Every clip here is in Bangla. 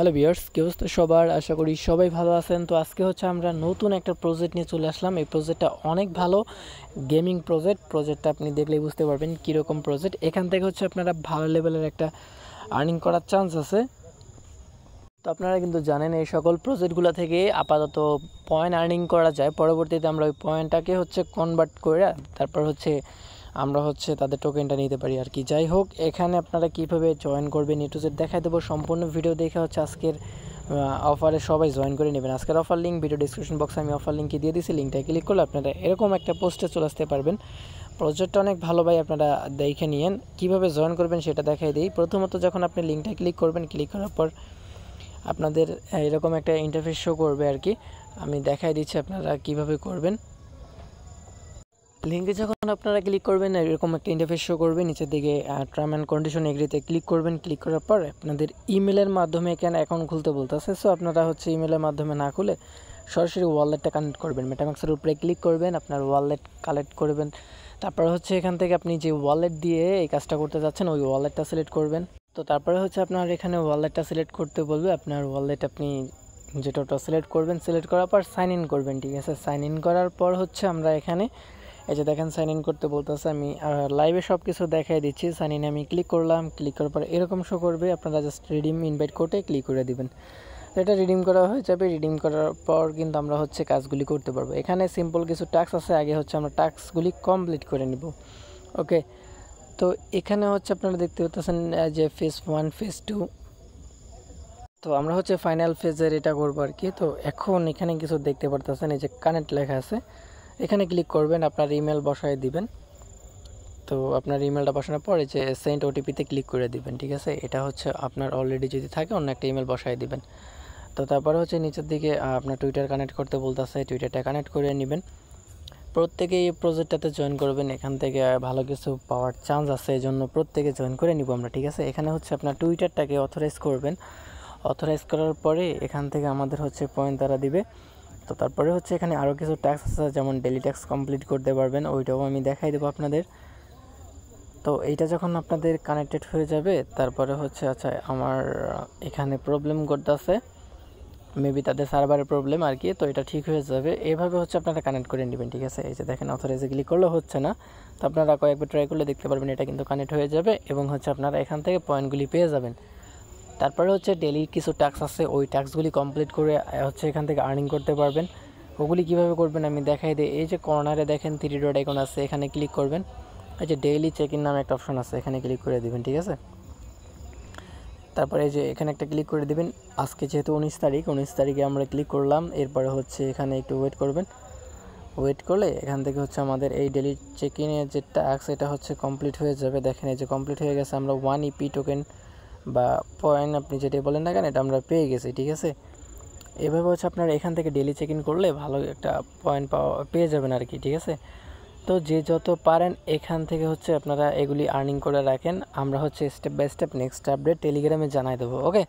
হ্যালো বিয়ার্স কি অবস্থা সবার আশা করি সবাই ভালো আছেন তো আজকে হচ্ছে আমরা নতুন একটা প্রজেক্ট নিয়ে চলে আসলাম এই প্রজেক্টটা অনেক ভালো গেমিং প্রজেক্ট প্রজেক্টটা আপনি দেখলেই বুঝতে পারবেন কীরকম প্রজেক্ট এখান থেকে হচ্ছে আপনারা ভালো লেভেলের একটা আর্নিং করার চান্স আছে তো আপনারা কিন্তু জানেন এই সকল প্রজেক্টগুলো থেকে আপাতত পয়েন্ট আর্নিং করা যায় পরবর্তীতে আমরা ওই পয়েন্টটাকে হচ্ছে কনভার্ট করে তারপর হচ্ছে আমরা হচ্ছে তাদের টোকেনটা নিতে পারি আর কি যাই হোক এখানে আপনারা কীভাবে জয়েন করবেন ইউটিউবে দেখাই দেবো সম্পূর্ণ ভিডিও দেখে হচ্ছে আজকের অফারে সবাই জয়েন করে নেবেন আজকের অফার লিঙ্ক ভিডিও ডিসক্রিপশন বক্সে আমি অফার লিঙ্কে দিয়ে দিয়েছি লিঙ্কটায় ক্লিক করলে আপনারা এরকম একটা পোস্টে চলে আসতে পারবেন প্রজেক্টটা অনেক ভালো ভাই আপনারা দেখে নিয়েন কীভাবে জয়েন করবেন সেটা দেখাই দিই প্রথমত যখন আপনি লিঙ্কটা ক্লিক করবেন ক্লিক করার পর আপনাদের এরকম একটা ইন্টারফেস শো করবে আর কি আমি দেখাই দিচ্ছি আপনারা কিভাবে করবেন লিঙ্কে যখন আপনারা ক্লিক করবেন এরকম একটা ইন্টারফেস শো করবে নিচের দিকে টার্ম অ্যান্ড কন্ডিশন এগ্রিতে ক্লিক করবেন ক্লিক করার পর আপনাদের ইমেলের মাধ্যমে এখানে অ্যাকাউন্ট খুলতে বলতেছে সো আপনারা হচ্ছে ইমেলের মাধ্যমে না খুলে সরাসরি ওয়ালেটটা কানেক্ট করবেন মেটামাক্সের উপরে ক্লিক করবেন আপনার ওয়ালেট কালেক্ট করবেন তারপর হচ্ছে এখান থেকে আপনি যে ওয়ালেট দিয়ে এই কাজটা করতে যাচ্ছেন ওই ওয়ালেটটা সিলেক্ট করবেন তো তারপরে হচ্ছে আপনার এখানে ওয়ালেটটা সিলেক্ট করতে বলবে আপনার ওয়ালেট আপনি যেটা ওটা সিলেক্ট করবেন সিলেক্ট করার পর সাইন ইন করবেন ঠিক আছে সাইন ইন করার পর হচ্ছে আমরা এখানে এই যে দেখেন সাইন ইন করতে বলতেছে আমি লাইভে সব কিছু দেখাই দিচ্ছি সাইন ইন আমি ক্লিক করলাম ক্লিক করার পর এরকম শো করবে আপনারা জাস্ট রিডিম ইনভাইট কোডে ক্লিক করে দিবেন এটা রিডিম করা হয়ে যাবে রিডিম করার পর কিন্তু আমরা হচ্ছে কাজগুলি করতে পারবো এখানে সিম্পল কিছু টাস্ক আছে আগে হচ্ছে আমরা টাস্কগুলি কমপ্লিট করে নিব ওকে তো এখানে হচ্ছে আপনারা দেখতে পাচ্ছেন যে ফেস ওয়ান ফেস টু তো আমরা হচ্ছে ফাইনাল ফেজের এটা করবো আর কি তো এখন এখানে কিছু দেখতে পারতেছেন এই যে কানেক্ট লেখা আছে এখানে ক্লিক করবেন আপনার ইমেল বসায় দিবেন তো আপনার ইমেলটা বসানোর পরে যে সেন্ট ওটিপিতে ক্লিক করে দিবেন ঠিক আছে এটা হচ্ছে আপনার অলরেডি যদি থাকে অন্য একটা ইমেল বসায় দিবেন তো তারপরে হচ্ছে নিচের দিকে আপনার টুইটার কানেক্ট করতে বলতেছে টুইটারটা কানেক্ট করে নেবেন প্রত্যেকে এই প্রজেক্টটাতে জয়েন করবেন এখান থেকে ভালো কিছু পাওয়ার চান্স আছে এই জন্য প্রত্যেকে জয়েন করে নিব আমরা ঠিক আছে এখানে হচ্ছে আপনার টুইটারটাকে অথরাইজ করবেন অথরাইজ করার পরে এখান থেকে আমাদের হচ্ছে পয়েন্ট তারা দিবে তো তারপরে হচ্ছে এখানে আরও কিছু ট্যাক্স আছে যেমন ডেলি ট্যাক্স কমপ্লিট করতে পারবেন ওইটাও আমি দেখাই দেবো আপনাদের তো এইটা যখন আপনাদের কানেক্টেড হয়ে যাবে তারপরে হচ্ছে আচ্ছা আমার এখানে প্রবলেম করতেছে মেবি তাদের সার্ভারের প্রবলেম আর কি তো এটা ঠিক হয়ে যাবে এভাবে হচ্ছে আপনারা কানেক্ট করে নেবেন ঠিক আছে এই যে দেখেন অথরাইজে ক্লিক করলে হচ্ছে না তো আপনারা কয়েকবার ট্রাই করলে দেখতে পারবেন এটা কিন্তু কানেক্ট হয়ে যাবে এবং হচ্ছে আপনারা এখান থেকে পয়েন্টগুলি পেয়ে যাবেন তারপরে হচ্ছে ডেলি কিছু ট্যাক্স আছে ওই ট্যাক্সগুলি কমপ্লিট করে হচ্ছে এখান থেকে আর্নিং করতে পারবেন ওগুলি কিভাবে করবেন আমি দেখাই দিই এই যে কর্নারে দেখেন থ্রি ডট আইকন আছে এখানে ক্লিক করবেন এই যে ডেইলি চেক ইন নামে একটা অপশন আছে এখানে ক্লিক করে দেবেন ঠিক আছে তারপরে এই যে এখানে একটা ক্লিক করে দেবেন আজকে যেহেতু উনিশ তারিখ উনিশ তারিখে আমরা ক্লিক করলাম এরপরে হচ্ছে এখানে একটু ওয়েট করবেন ওয়েট করলে এখান থেকে হচ্ছে আমাদের এই ডেলি চেক ইনের যে ট্যাক্স এটা হচ্ছে কমপ্লিট হয়ে যাবে দেখেন এই যে কমপ্লিট হয়ে গেছে আমরা ওয়ান ইপি টোকেন বা পয়েন্ট আপনি যেটা বলেন না কেন এটা আমরা পেয়ে গেছি ঠিক আছে এভাবে হচ্ছে আপনার এখান থেকে ডেলি চেক ইন করলে ভালো একটা পয়েন্ট পাওয়া পেয়ে যাবেন আর কি ঠিক আছে তো যে যত পারেন এখান থেকে হচ্ছে আপনারা এগুলি আর্নিং করে রাখেন আমরা হচ্ছে step by step next update টেলিগ্রামে জানাই দেবো ওকে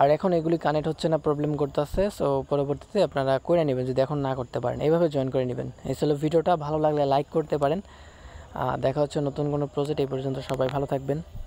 আর এখন এগুলি কানেক্ট হচ্ছে না প্রবলেম করতেছে সো পরবর্তীতে আপনারা করে নেবেন যদি এখন না করতে পারেন এইভাবে জয়েন করে নেবেন এই ভিডিওটা ভালো লাগলে লাইক করতে পারেন দেখা হচ্ছে নতুন কোনো প্রজেক্ট এই পর্যন্ত সবাই ভালো থাকবেন